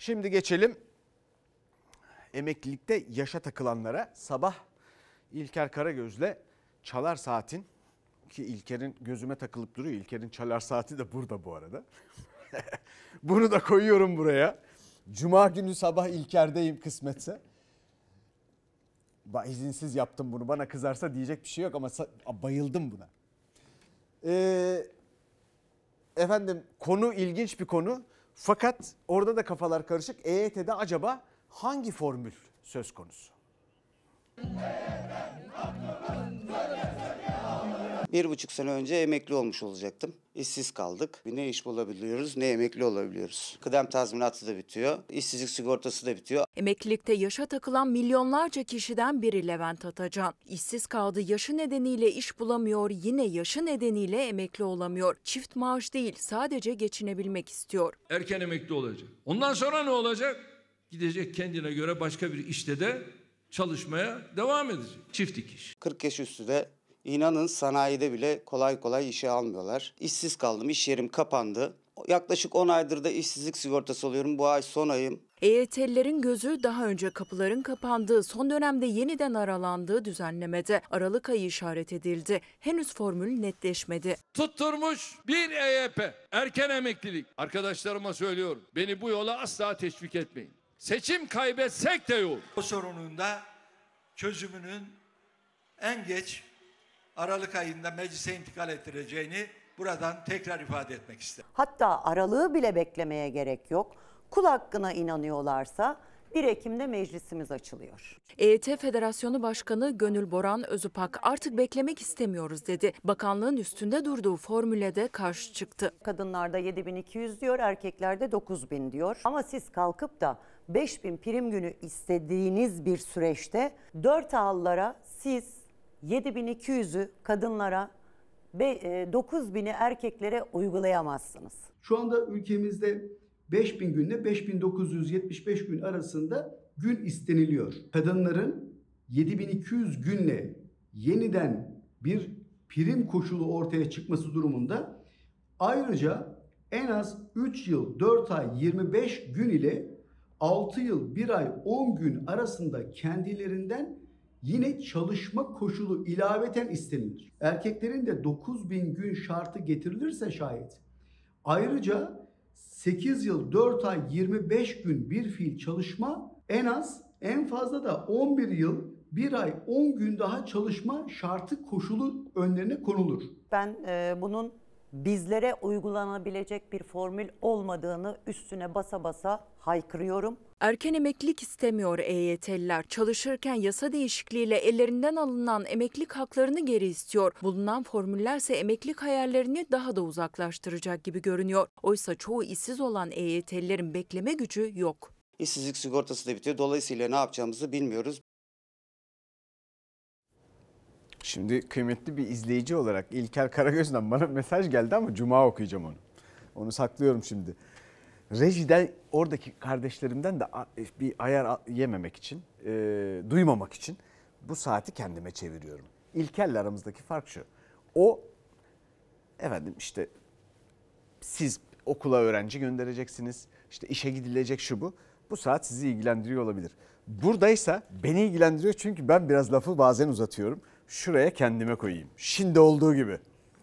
Şimdi geçelim emeklilikte yaşa takılanlara sabah İlker Karagöz'le Çalar Saat'in ki İlker'in gözüme takılıp duruyor. İlker'in Çalar Saat'i de burada bu arada. Bunu da koyuyorum buraya. Cuma günü sabah İlker'deyim kısmetse. İzinsiz yaptım bunu bana kızarsa diyecek bir şey yok ama bayıldım buna. Ee, efendim konu ilginç bir konu. Fakat orada da kafalar karışık. EYT'de acaba hangi formül söz konusu? Bir buçuk sene önce emekli olmuş olacaktım. İşsiz kaldık. Ne iş bulabiliyoruz ne emekli olabiliyoruz. Kıdem tazminatı da bitiyor. İşsizlik sigortası da bitiyor. Emeklilikte yaşa takılan milyonlarca kişiden biri Levent Atacan. İşsiz kaldı yaşı nedeniyle iş bulamıyor yine yaşı nedeniyle emekli olamıyor. Çift maaş değil sadece geçinebilmek istiyor. Erken emekli olacak. Ondan sonra ne olacak? Gidecek kendine göre başka bir işte de çalışmaya devam edecek. Çift iş. 40 yaş üstü de İnanın sanayide bile kolay kolay işe almıyorlar. İşsiz kaldım, iş yerim kapandı. Yaklaşık 10 aydır da işsizlik sigortası oluyorum. Bu ay son ayım. EYT'lilerin gözü daha önce kapıların kapandığı, son dönemde yeniden aralandığı düzenlemede Aralık ayı işaret edildi. Henüz formül netleşmedi. Tutturmuş bir EYP, erken emeklilik. Arkadaşlarıma söylüyorum, beni bu yola asla teşvik etmeyin. Seçim kaybetsek de yok. O sorunun da çözümünün en geç Aralık ayında meclise intikal ettireceğini buradan tekrar ifade etmek istedim. Hatta aralığı bile beklemeye gerek yok. Kul hakkına inanıyorlarsa 1 Ekim'de meclisimiz açılıyor. EYT Federasyonu Başkanı Gönül Boran Özüpak artık beklemek istemiyoruz dedi. Bakanlığın üstünde durduğu formüle de karşı çıktı. Kadınlarda 7200 diyor, erkeklerde 9000 diyor. Ama siz kalkıp da 5000 prim günü istediğiniz bir süreçte 4 ağıllara siz 7200'ü kadınlara, 9000'i e, erkeklere uygulayamazsınız. Şu anda ülkemizde 5000 günle 5975 gün arasında gün isteniliyor. Kadınların 7200 günle yeniden bir prim koşulu ortaya çıkması durumunda ayrıca en az 3 yıl 4 ay 25 gün ile 6 yıl 1 ay 10 gün arasında kendilerinden yine çalışma koşulu ilaveten istenilir. Erkeklerin de 9000 gün şartı getirilirse şayet. Ayrıca 8 yıl 4 ay 25 gün bir fiil çalışma en az en fazla da 11 yıl 1 ay 10 gün daha çalışma şartı koşulu önlerine konulur. Ben e, bunun bizlere uygulanabilecek bir formül olmadığını üstüne basa basa haykırıyorum. Erken emeklilik istemiyor EYT'liler. Çalışırken yasa değişikliğiyle ellerinden alınan emeklilik haklarını geri istiyor. Bulunan formüllerse emeklilik hayallerini daha da uzaklaştıracak gibi görünüyor. Oysa çoğu işsiz olan EYT'lilerin bekleme gücü yok. İşsizlik sigortası da bitiyor. Dolayısıyla ne yapacağımızı bilmiyoruz. Şimdi kıymetli bir izleyici olarak İlker Karagöz'den bana mesaj geldi ama cuma okuyacağım onu. Onu saklıyorum şimdi. Rejiden oradaki kardeşlerimden de e, bir ayar yememek için, e, duymamak için bu saati kendime çeviriyorum. İlker'le aramızdaki fark şu. O efendim işte siz okula öğrenci göndereceksiniz. İşte işe gidilecek şu bu. Bu saat sizi ilgilendiriyor olabilir. Buradaysa beni ilgilendiriyor çünkü ben biraz lafı bazen uzatıyorum. Şuraya kendime koyayım. Şimdi olduğu gibi.